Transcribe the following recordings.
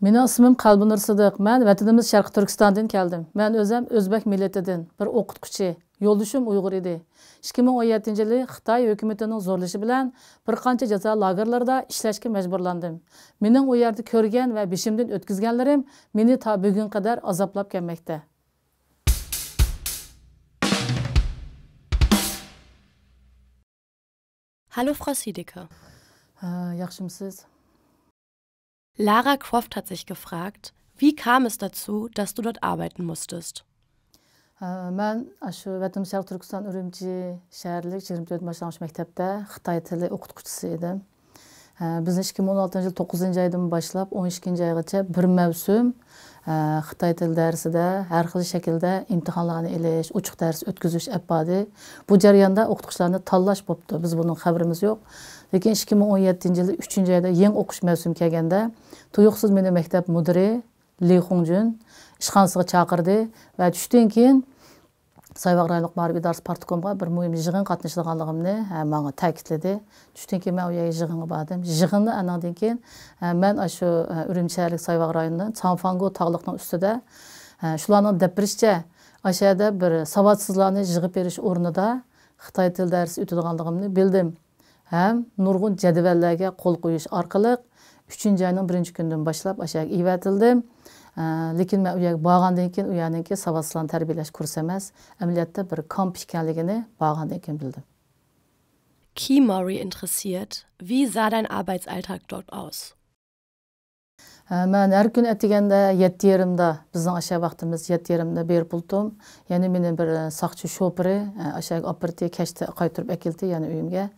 Mening ismim Qalbinur Sidiq. Men vatanimiz Sharq Turkistondan keldim. Men o'zim o'zbek millatidan bir o'qituvchi, yo'ldoshim Uyg'ur edi. 2017-yili Xitoy hukumatining zo'rlashi bilan bir qancha jazo lagerlarida ishlashga majburlandim. Mening u yerda ko'rgan va beshimdan o'tkizganlarim meni to bugun qadar azoblab kelmoqda. Hallo Frau Sidiker. Yaxshimisiz? Lara Croft hat sich gefragt, wie kam es dazu, dass du dort arbeiten musstest? Äh, man shu vatim sharq turkiston urumchi shaharlik yigirma to'rt maktabda xitoy tili o'qituvchisi edim bizni 2016 ming o'n oltinchi yil to'qqizinchi oydan boshlab 12 ikkinchi oygacha bir mavsum xitoy tili darsida har xil shaklda imtihonlarni ilish uchiq dars o'tkazish apadi bu jarayonda o'qituvchilarni tanlash bo'libdi biz buning xabrimiz yo'q lekin ikki ming o'n yettinchi yil uchinchi oyda yangi o'qish mavsumi kelganda tuyuqsiz meni maktab mudiri li xungjun ishxonasiga chaqirdi va tushdan keyin saybaq rayonliq ma'ribiy dars partikomga bir muhim yig'in qatnashadiganligimni manga ta'kidladi tushdan keyin man u yerga yig'inga bordim yig'inni anadan keyin man shu urumchi shaharlik saybaq rayonidan sanfangu tog'liqning ustida shularning deb birishicha o'sha yerda bir savodsizlarni yig'ib berish o'rnida xitoy til darsi o'tadiganligimni bildim ham nurg'un jadvallarga qo'l qo'yish orqali 3 oyning birinchi kunidan boshlab o'sha yerga ivatildim lekin man u yerga borgandan keyin u yerniki savadsilarni tarbiyalash kursi emas amaliyotda bir komp ekanligini borgandan keyin bildim Kimori interessiert, wie sah dein Arbeitsalltag dort aus? Мен әр күн әтігенде 730 ерімді, біздің аша вақтымыз 730 ерімді бер бұлтым. Яны менің бір э, сақчы шопыры, аша апырты кәшті қайтырып әкелді, яны үйімге.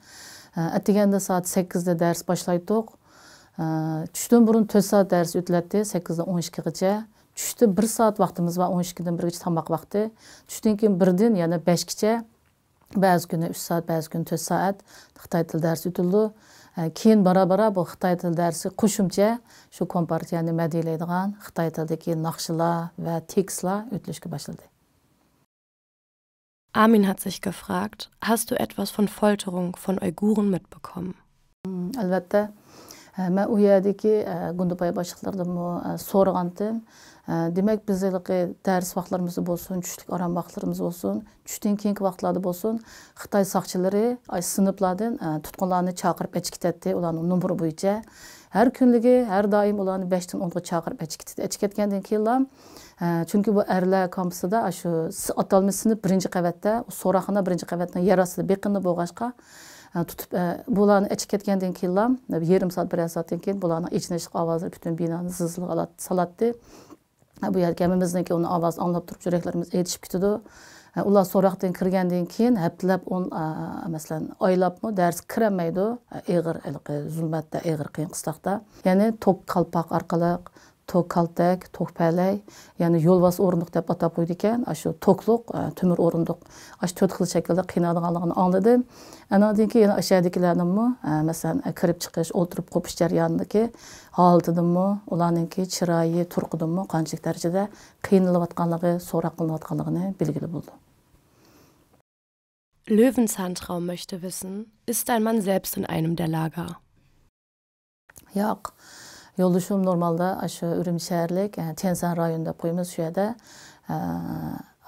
ertegende saat 8'de ders başlaydık. Düştüğüm burun 4 saat ders ütletti, 8'de 12 gece. Düştü 1 saat vaktimiz var, 12'den 1 gece tamak vakti. Düştüğüm gün 1 din, yani 5 gece. Bazı günü 3 saat, bazı günü 4 saat Hıhtay Tıl dersi ütüldü. Кейін бара-бара э, бұл Қытай тіл дәрісі құшымче, шу компартияны мәдейлейдіған Қытай тілдегі нақшыла вә текстіла өтіліске Armin hat sich gefragt, hast du etwas von Folterung von Uiguren mitbekommen? Elbette. Mən o yerdə ki, Qundubay başlıqlardan sorğandım. Demək biz ilqi dərs vaxtlarımız olsun, düşlük aram vaxtlarımız olsun, düşdükdən keyinki vaxtlarda olsun, Xitay saxçıları ay sınıflardan tutqunlarını çağırıb əçkitətdi, onların nömrə boyunca. Hər günlüğü, hər daim onları 5-dən 10-a çağırıb əçkitdi. Əçkitdikdən keyinlər chunki bu arlar kompleksida shu atolmish sinf birinchi qavatda so'roqxona birinchi qavatni yer ostida beqindi bo'lg'achqa e, tutib e, bularni ichib ketgandan keyin yarim soat bir soatdan keyin bularni ichinish ovozi butun binoni zilzila solatdi e, bu yerga hammamizniki uni ovozini anglab turib yuraklarimiz etishib ketadi ular so'roqdan kirgandan keyin haftalab o'n masalan oylabmi dars kirolmaydi ig'ir zulmatda ig'ir qiyin qisloqda ya'ni to'q qalpoq orqali tok kaltak tok palay ya'ni yo'lbos o'rindiq deb atab qo'ydi ekan shu to'qliq temir o'rindiq shu to'rt xil shaklda qiynaladiganligini angladim anadan keyin yana shu yerdagilarnimi masalan kirib chiqish o'tirib qo'pish jarayonidagi holatidimi ularninki chiroyi turqidimi qanchalik darajada qiynalayotganligi so'roq qilinayotganligini bilgili bo'ldi Löwenzahntraum möchte wissen, ist ein Mann selbst in einem der Lager? Jörg, ja, Yoldaşım normalda aşı Ürümşərlik, yəni Tenzan rayonunda qoyumuz şuyada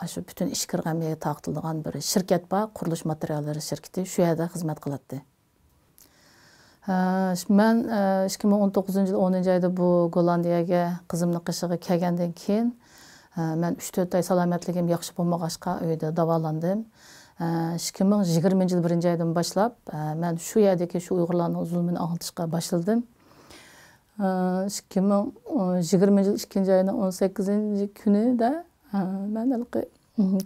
aşı bütün iş qırğamiyə taqtılğan bir şirkət var, quruluş materialları şirkəti şuyada xizmət qılatdı. Mən 2019-cu il 10-cu ayda bu Gollandiyaga qızımın qışığı kelgəndən keyin mən 3-4 ay salamatligim yaxşı bolmag'achqa uyda davalandım. 2020 yil 1 aydan boshlab men şu yerdagi şu uyg'urlarning zulmini og'ritishga başladım. ikki ming yigirma yil ikkinchi oyni o'n sakkizinchi kunida man haligi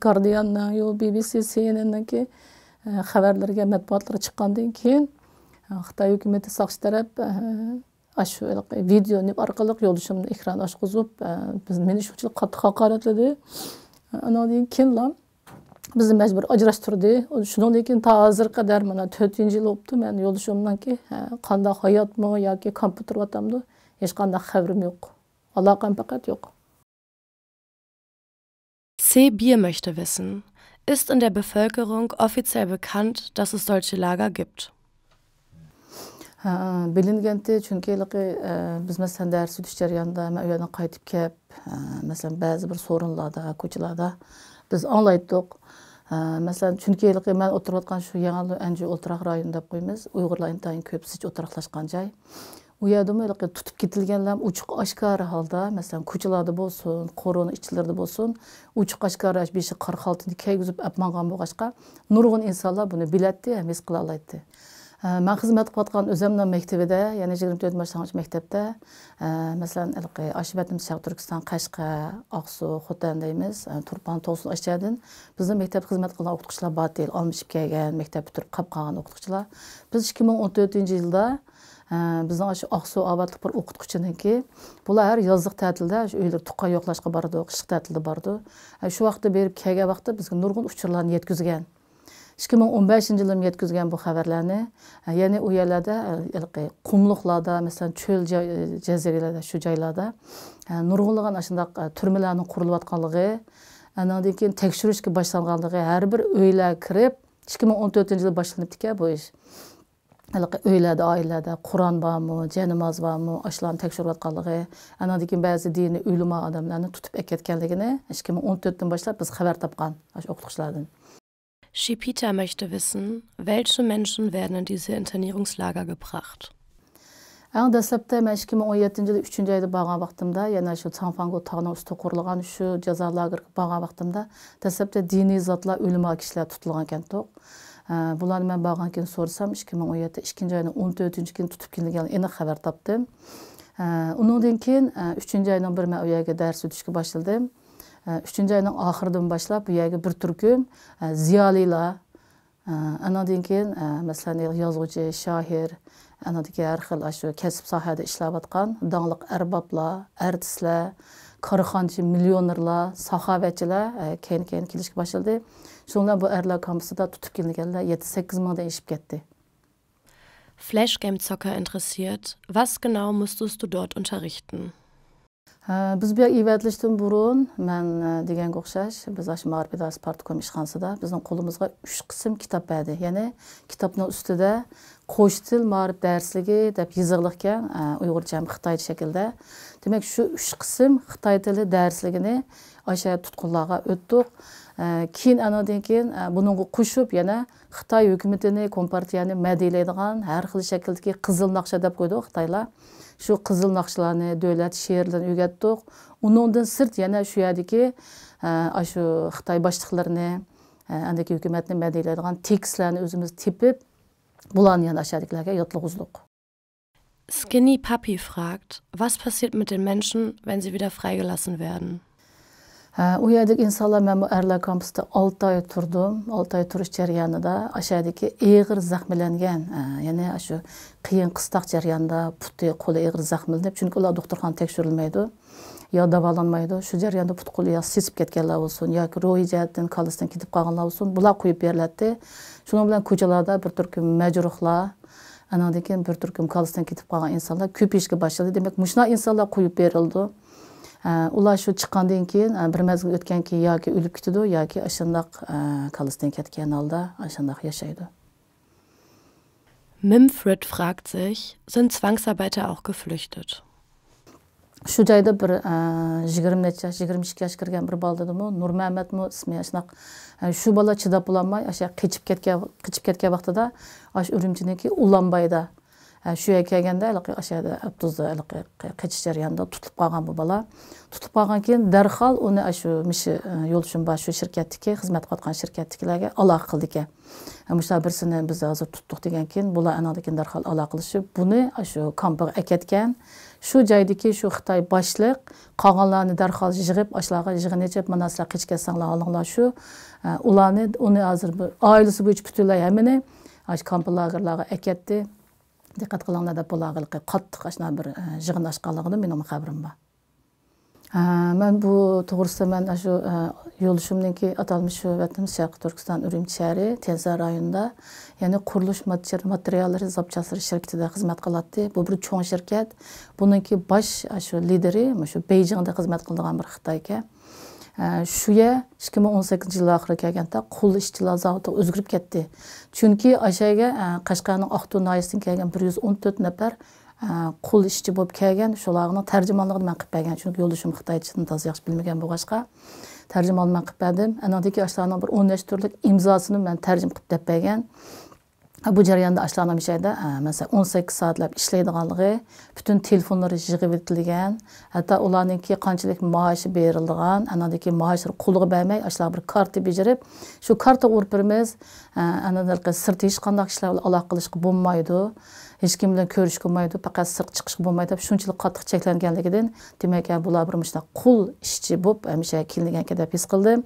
guardianni yo bbc cnnniki e, xabarlarga matbuotlar chiqqandan keyin e, xitoy hukumati soqchi taraf shu e, videoni orqali yo'lishimni ekranga oshqizib meni shu qattiq haqoratladi anadan keyin bizni majbur ajrash turdi shundan keyin to hozirga qadar mana to'rtinchi yil bo'libdi mani yo'lishimdanki qanday hayotmi yoki kompyuter otamdi hech qanday xabarim yo'q aloqam faqat yo'q C. Bier möchte wissen, ist in der Bevölkerung offiziell bekannt, dass es solche Lager gibt? bilinganti chunki e, biz masalan dars o'tish jarayonida man u yoqdan qaytib kelib e, masalan ba'zi bir so'rinlarda ko'chalarda biz anglaydiq masalan chunki man o'tirayotgan shu yangi anji o'ltiraq rayon deb qo'yamiz uyg'urlar intayin ko'p zich o'tiraqlashgan joy u yerdami tutib ketilganlar uchiq oshkora holda masalan ko'chalarda bo'lsin qo'roni ichlarida bo'lsin uchiq oshkora beshi qora xaltini kaygizib olib bo'lg'achqa nurg'un insonlar buni biladi ham his qila oladi man xizmat qilayotgan o'zimni maktabida ya'ni yigirma to'rt boshlang'ich maktabda masalan ilqi ashbatimiz sharq turkiston qashqa oqsu xotan deymiz turpan to'qson ashadin bizni maktab xizmat qilgan o'qituvchilar bor deyil olmishib kelgan maktabda turib qolib qolgan o'qituvchilar biz 2014 ming o'n to'rtinchi yilda bizni shu oqsuv obodlik bir o'qituvchiniki bular har yozlik ta'tilda shu uylar tuqqa yo'qlashga boradi qishlik ta'tilda bordi shu vaqtda berib kelgan vaqtda bizga nurg'un uchurlarni yetkazgan ikki ming o'n beshinchi yili yetkazgan bu xabarlarni e, ya'ni u yerlarda e, qumliqlarda masalan cho'l e, jaziralarda shu joylarda nurg'unlagan ana shundaq turmalarni qurilayotganligi andan keyin tekshirishga boshlanganligi har bir uylarga kirib ikki ming o'n to'rtinchi yili boshlanibdika bu ish haligi uylarda oilalarda qur'on bormi janamoz bormi ashulani tekshirayotganligi anadan keyin ba'zi diniy ulamo odamlarni tutib ketganligini ikki ming o'n to'rtdan boshlab biz xabar topgan o'qituvchilardan Shipita möchte wissen, welche Menschen werden in diese Internierungslager gebracht? Ən dəstəbdə mən 2017-ci ildə 3-cü ayda bağlan vaxtımda, yəni şu Çanfang otağının üstü qurulğan şu cəza lağır bağlan vaxtımda dəstəbdə dini zatlar, ölümə kişilər tutulğan ikən toq. Bunları mən bağlan kən sorsam 2017 2-ci ayın 14-cü gün tutub kildigən eniq xəbər tapdım. Onundan kən 3-cü aydan bir mən o yerə dərs ötüşkə başladım. Э, uchinchi oyning oxiridan boshlab bu yerga bir turkum э, ziyolilar anadan keyin masalan yozuvchi shoir anadagi har xil shu kasb sohada ishlayotgan dongliq arboblar artistlar korxonchi millionerlar saxovatchilar keyin keyin kelishga boshladi shunda bu arlar kampusida tutib kelinganlar yetti sakkiz mingdan eshib ketdi Game zocker interessiert, was genau musstest du dort unterrichten? biz bu yoq burun man deganga o'xshash biz shu marbidas partkom ishxonasida bizning qo'limizga uch qism kitob berdi ya'ni kitobni ustida qo'sh til marif darsligi deb yoziliq uyg'urcha ham xitoy shaklda demak shu uch qism xitoy tili darsligini o'sha tutqunlarga o'tdik keyin anadan keyin bunga qo'shib yana xitoy hukumatini kompartiyani madiylaydigan har xil shakldagi qizil naqsha deb qo'ydi xitoylar shu qizil naqshlarni davlat she'rdan o'rgatdik undan sirt yana shu yerdagi e, shu xitoy boshliqlarini e, andagi hukumatni nima deyiladigan tekstlarni o'zimiz tepib bularni yana shu yerdagilarga Skinny Papi fragt, was passiert mit den Menschen, wenn sie wieder freigelassen werden? u yerdagi insonlar man bu arlar kampusida olti oy turdim olti oy turish jarayonida o'sha iyg'ir eg'ir zaxmilangan ya'ni shu qiyin qistoq jarayonida puti qo'li iyg'ir eg'ir deb chunki ular doktorxona tekshirilmaydi yo davolanmaydi shu jarayonda put qo'li yo sesib ketganlar bo'lsin yoki ruhiy jihatdan kallisdan ketib qolganlar bo'lsin bular qo'yib beriladi shuning bilan ko'chalarda bir turkum majruhlar anadan keyin bir turkum kallisdan ketib qolgan insonlar ko'payishga boshladi demak mana shunaqa insonlar qo'yib berildi ular shu chiqqandan keyin e, bir mazgil o'tgan keyin yoki o'lib ketadi yoki shundoq kallisdan e, ketgan holda shundoq yashaydi Mimfred fragt sich, sind Zwangsarbeiter auch geflüchtet? shu joyda bir e, yigirma necha yigirma ikki yoshga kirgan bir bola dedimi nurmamadmi ismi shunaqa shu bola chidab bo'lolmay o'sha qichib ketgan qichib ketgan vaqtida o'sha urumchiniki ulanbayda shu yerga kelganda haligi o'sha yerda abduzni qaytish jarayonida tutilib qolgan bu bola tutilib qolgandan keyin darhol uni shu mishi bor shu shirkatniki xizmat qilayotgan shirkatnikilarga aloqa qildi ekan mushlar birsini biz hozir tutdik degan keyin bular anadakin darhol aloqa qilishib buni shu kampga akatgan shu joydagi shu xitoy boshliq qolganlarni darhol yig'ib ashlarga yig'inichib mana sizlar qechib ketsanglar olinglar shu ularni uni hozir oilasi bo'yicha butunlay hammani kampir lagerlarga akatdi diqqat qilinglar deb bularga qattiq ashuna bir e, yig'in ochganligidan mening xabarim bor e, man bu to'g'risida man shu e, yo'lishimniki atalmish shu vatanimiz sharqi turkiston urumchi shahri tenza rayonida ya'ni qurilish materiallari zapchastlari shirkatida xizmat qiladi bu bir cho'ng shirkat buniki bosh shu lideri shu beyjingda xizmat qiladigan bir xitoy ekan shuya ikki ming o'n sakkizinchi yil oxiri kelganda qul ishchilar zavodi o'zgarib ketdi chunki o'sha yerga qashqarni oqtu noyasidan kelgan bir yuz o'n to'rt nafar e, qul ishchi bo'lib kelgan shularni tarjimonligini man qilib bergan chunki yo'lishim xitoychani toza yaxshi bilmagan bo'lg'achqa tarjimon man qilib berdim anadagi yoshlarni bir o'n nechi turlik imzosini man tarjim qilib deb bergan bu jarayonda ashulani bishayda masalan o'n sakkiz soatlab ishlaydiganligi butun telefonlari yig'ib etilgan hatto ularniki qanchalik maosh berilgan anadagi maoshni qo'liga bermay ashula bir karta bejirib shu karta urib birimiz anadaqa sirti hech qanday ishlar bilan aloqa qilishga bo'lmaydi hech kim bilan ko'rishga bo'lmaydi faqat sirtga chiqishga bo'lmaydi deb shunchalik qattiq cheklanganligidan demak bular bir shunaqa qul ishchi bo'lib hamisha kelingan deb his qildim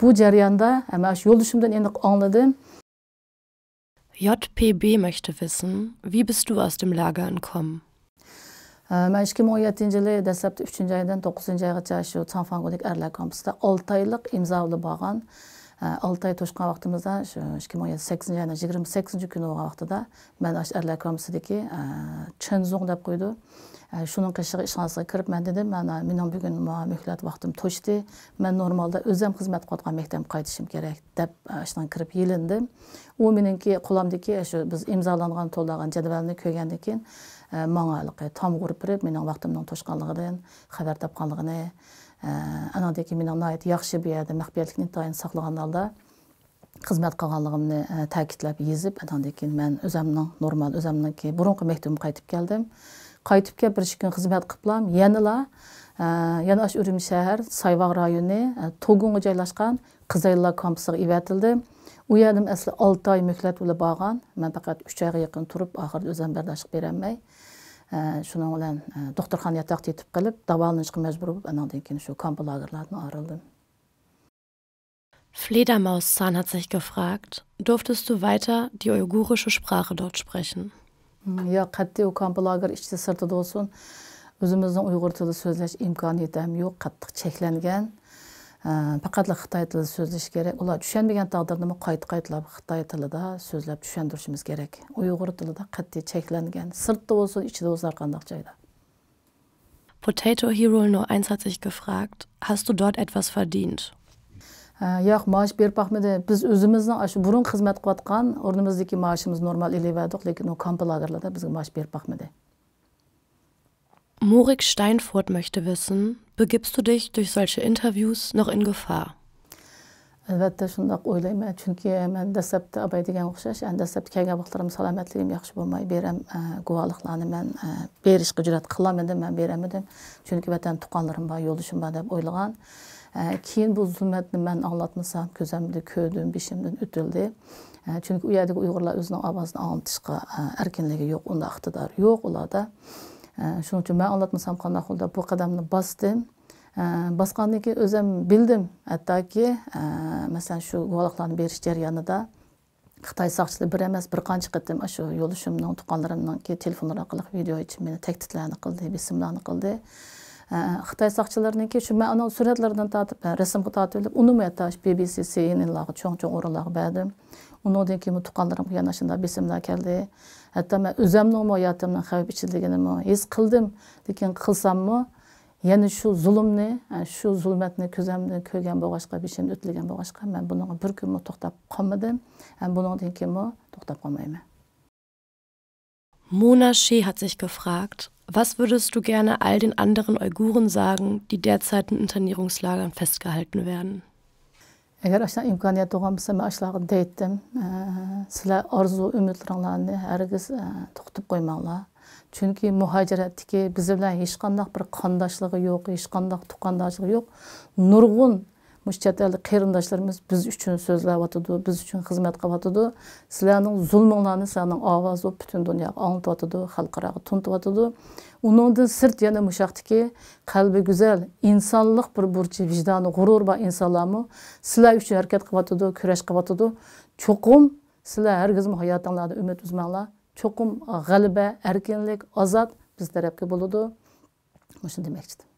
bu jarayonda mana shu yo'ldoshimdan endi angladim JPB möchte wissen, wie bist du aus dem Lager entkommen? man 2017 yılı dastlabki 3 aydan 9 aygacha shu sanfangulik arlar kampusida 6 oylik imzoli bo'lgan 6 oy to'shgan vaqtimizda shu 2018 yilning 28 kuni bo'lgan vaqtida man shu arlar kampusidagi chinzung deb qo'ydi Şunun qaşığı işxanasına kirib mən dedim, mən mənim bu gün mühlət vaxtım toşdu. Mən normalda özüm xidmət qotqan məktəb qayıtışım gərək deyə işdən kirib yelindim. O mənimki qolamdakı şu biz imzalanğan tollağan cədvəlini kögəndən keyin mənə aliqi tam vurub birib mənim vaxtımdan toşqanlığından xəbər tapqanlığını, anadakı mənim nəhayət yaxşı bir yerdə məxfiyyətlikni tayin saxlayan halda xizmət qılğanlığımı təkidləb yazıb, andan keyin mən özümün normal özümünki burunqu məktəbimə qayıtıb gəldim. qaytib kelib bir ikki kun xizmat qiliblam yanala e, yana shu urumchi shahar sayvoq rayoni e, togunga joylashgan qizaylar kampusiga ivatildi u yerda asli olti oy muhlat bo'lib borgan man faqat uch oyga yaqin turib oxirida o'zim bardoshlik berolmay shuning bilan e, doktorxona yotoqda yetib qilib davolanishga majbur bo'lib anandan keyin shu kamp lagerlardan ayrildim Fledermaus-Zahn hat sich gefragt, durftest du weiter die uigurische Sprache dort sprechen? yo qat'iy u konplager ichida sirtida bo'lsin o'zimizni uyg'ur tilida so'zlash imkoniyati ham yo'q qattiq cheklangan ee, faqatla xitoy tilida so'zlash kerak ular tushunmagan taqdirda qayta qaytilab xitoy tilida so'zlab tushuntirishimiz kerak uyg'ur tilida qat'iy cheklangan sirtda bo'lsin ichida bo'lsin har qandaq joyda Potato Hero 01 hat sich gefragt, hast du dort etwas verdient? Э, yo'q maosh bermoqmidi biz o'zimizni shu burun xizmat qilayotgan o'rnimizdagi maoshimiz normal ilayverdik lekin u kompalagerlarda bizga maosh bermoqmidi Morik Steinfurt möchte wissen, begibst du dich durch solche Interviews noch in Gefahr? albatta shundoq o'ylayman chunki men dastlabda abay degan o'xshash dastlabda kelgan vaqtlarim salomatligim yaxshi bo'lmay beram e, guvohliklarni men e, berishga jur'at qilolmadim man beramidim chunki vatan tuqqanlarim bor yo'ldoshim bor deb o'ylagan keyin bu zulmatni man anglatmasam ko'zimda ko'rdim beshimdan o'tildi chunki u yerdagi uyg'urlar o'zini ovozini anglitishga e, erkinligi yo'q unda iqtidor yo'q ularda shuning uchun man anglatmasam qanday qildi bu qadamni bosdim bosgandan keyin o'zim bildim hattoki e, masalan shu guvohliklarni berish jarayonida xitoy soqchilar bir emas bir qancha qatim shu yo'lishimni tuqqanlarimniki telefonlar orqali video ichib meni tahdidlarni qildi bismlarni qildi xitoy soqchilarniki shu man uni suratlaridan tortib rasmga tortib ilib uni hatto bbc cnnlarga cho'ng cho'ng o'rinlarga berdim undan keyin tuqqanlarimga yana shunday besimlar keldi hatto man o'zimni hayotimni xavf ichiligini his qildim lekin qilsammi yana shu zulmni shu zulmatni ko'zimda ko'rgan bo'lg'achqa beshim o'tilgan bo'lg'achqa man bunga bir kun to'xtab qolmadim bundan keyin to'xtab qolmayman Mona Shee hat sich gefragt, Was würdest du gerne all den anderen Uiguren sagen, die derzeit in Internierungslagern festgehalten werden? Əgər aşdan imkaniyyət doğansa, mən aşlağı deyitdim. Sizlər arzu, ümidlərini hər e, qandaq bir qandaşlığı yox, heç qandaq yox. Nurgun mush chet ellik qarindoshlarimiz biz uchun so'zlayotidi biz uchun xizmat qilyotidi sizlarning zulminglarni sizlarning ovozi butun dunyoga ongitayotidi xalqaroga tuntyotidi uningdan sirt yana mushaqdiki qalbi go'zal insonlik bir burchi vijdoni g'urur bor insonlarmi sizlar uchun harakat qilyotidi kurash qilyotidi cho'qim sizlar hargizmi hayotinglarda umid uzmanglar cho'qim g'alaba erkinlik ozod biz tarafga bo'ladi shuni demoqchidim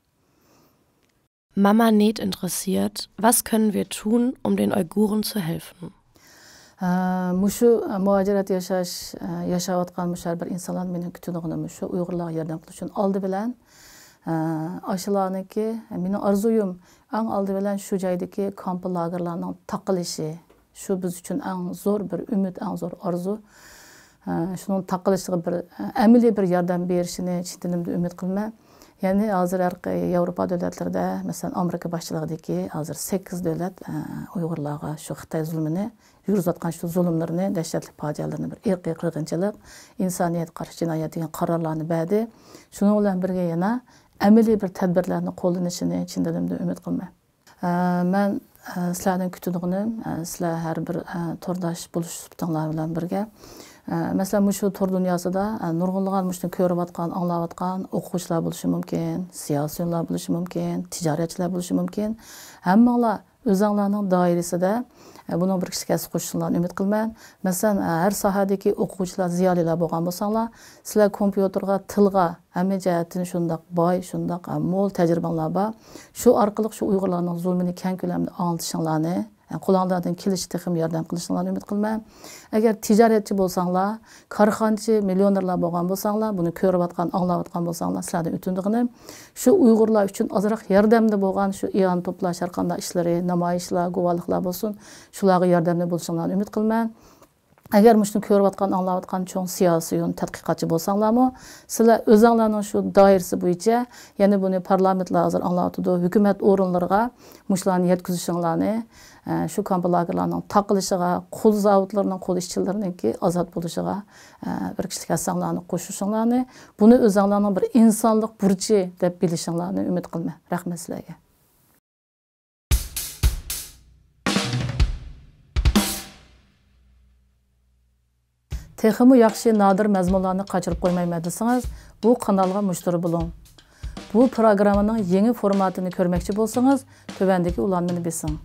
Mama Näht interessiert, was können wir tun, um den Uiguren zu helfen? мушу муҳаҷират яшаш яшавотган мушу ҳар бир инсонлар менин кутунгуну мушу уйгурларга жардам кылыш үчүн алды билен ошоларники менин орзуюм аң алды билен шу жайдики камп лагерларнын такылышы шу биз үчүн аң зор бир үмүт аң зор орзу шунун такылышыга бир амилий бир жардам беришини чын дилимде үмүт кылман ya'ni hozir yevropa davlatlarida masalan amerika boshchiligidagi hozir sakkiz davlat e, uyg'urlarga shu xitoy zulmini yurgizayotgan shu zulmlarni dahshatli fojialarni bir irqiy qirg'inchilik insoniyat qarshi jinoyat degan qarorlarni badi shuning bilan birga yana amaliy bir tadbirlarni qo'llanishini chin dilimdan umid qilman e, man e, sizlardan kutadiganim sizlar har bir tordosh bo'lish bilan birga masalan shu tur dunyosida nurg'unlagan mushuni ko'rayotgan anglayotgan o'quvchilar bo'lishi mumkin siyosiylar bo'lishi mumkin tijoratchilar bo'lishi mumkin hammalar o'zinglarni doirasida buni bir kishikasi qo'shishinglarni umid qilmayman masalan har sohadagi o'quvchilar ziyolilar bo'lgan bo'lsanglar sizlar kompyuterga tilga hamma jihatdan shundoq boy shundoq mo'l tajribanglar bor shu orqali shu uyg'urlarning zulmini kang ko'lamda anglitishinglarni qo'linglardan kelishida ham yordam qilishinglarni umid qilman agar tijoratchi bo'lsanglar korxonchi millionerlar bo'lgan bo'lsanglar buni ko'rayotgan anglayotgan bo'lsanglar sizlardan o'tindig'ini shu uyg'urlar uchun ozroq yordamda bo'lgan shu ion to'plash har qanday ishlari namoyishlar guvohliklar bo'lsin shularga yordamda bo'lishinglarni umid qilman agar mana shuni ko'rayotgan anglayotgan cho'ng siyosiy tadqiqotchi bo'lsanglarmi sizlar o'zinglarni shu doirasi bo'yicha ya'ni buni parlamentlar hozir anglayotidi hukumat o'rinlariga mushlarni yetkazishinglarni e, shu kompalagerlarni taqilishiga qul zavodlarining qul ishchilariniki ozod bo'lishiga e, bir kishilik hassanglarni qo'shishinglarni buni o'zinglarni bir insonlik burchi deb bilishinglarni umid qilaman rahmat sizlarga texmi yaxşı nadir məzmunlarını qaçırıb qoymay mədəsəniz, bu kanalga müştəri bulun. Bu proqramının yeni formatını görməkçi bolsanız, tövəndəki ulanmını besin.